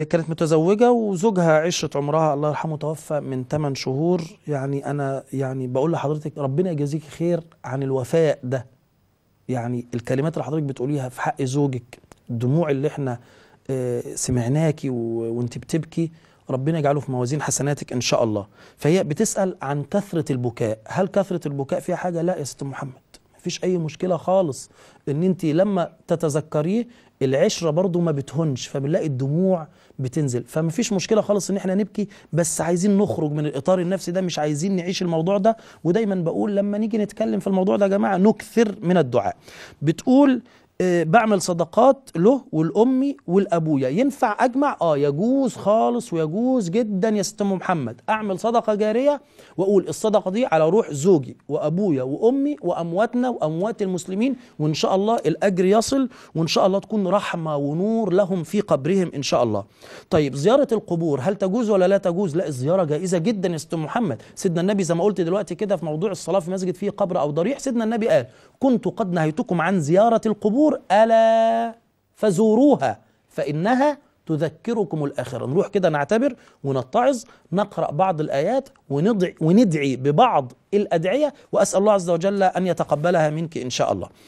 هي كانت متزوجة وزوجها عشرة عمرها الله يرحمه توفى من 8 شهور يعني أنا يعني بقول لحضرتك ربنا يجازيك خير عن الوفاء ده يعني الكلمات اللي حضرتك بتقوليها في حق زوجك الدموع اللي احنا آه، سمعناكي وانت بتبكي ربنا يجعله في موازين حسناتك ان شاء الله فهي بتسال عن كثره البكاء هل كثره البكاء فيها حاجه لا يا ست محمد مفيش اي مشكله خالص ان انت لما تتذكريه العشره برضو ما بتهنش فبنلاقي الدموع بتنزل فمفيش مشكله خالص ان احنا نبكي بس عايزين نخرج من الاطار النفسي ده مش عايزين نعيش الموضوع ده ودايما بقول لما نيجي نتكلم في الموضوع ده يا جماعه نكثر من الدعاء بتقول آه، بعمل صدقات له والأمي والأبويا ينفع أجمع؟ آه يجوز خالص ويجوز جدا يا ست أم محمد أعمل صدقة جارية وأقول الصدقة دي على روح زوجي وأبويا وأمي وأمواتنا وأموات المسلمين وإن شاء الله الأجر يصل وإن شاء الله تكون رحمة ونور لهم في قبرهم إن شاء الله طيب زيارة القبور هل تجوز ولا لا تجوز؟ لا الزيارة جائزة جدا يا ست أم محمد سيدنا النبي زي ما قلت دلوقتي كده في موضوع الصلاة في مسجد فيه قبر أو ضريح سيدنا النبي قال كنت قد نهيتكم عن زيارة القبور القبور ألا فزوروها فإنها تذكركم الآخرة نروح كده نعتبر ونتعظ نقرأ بعض الآيات وندعي, وندعي ببعض الأدعية وأسأل الله عز وجل أن يتقبلها منك إن شاء الله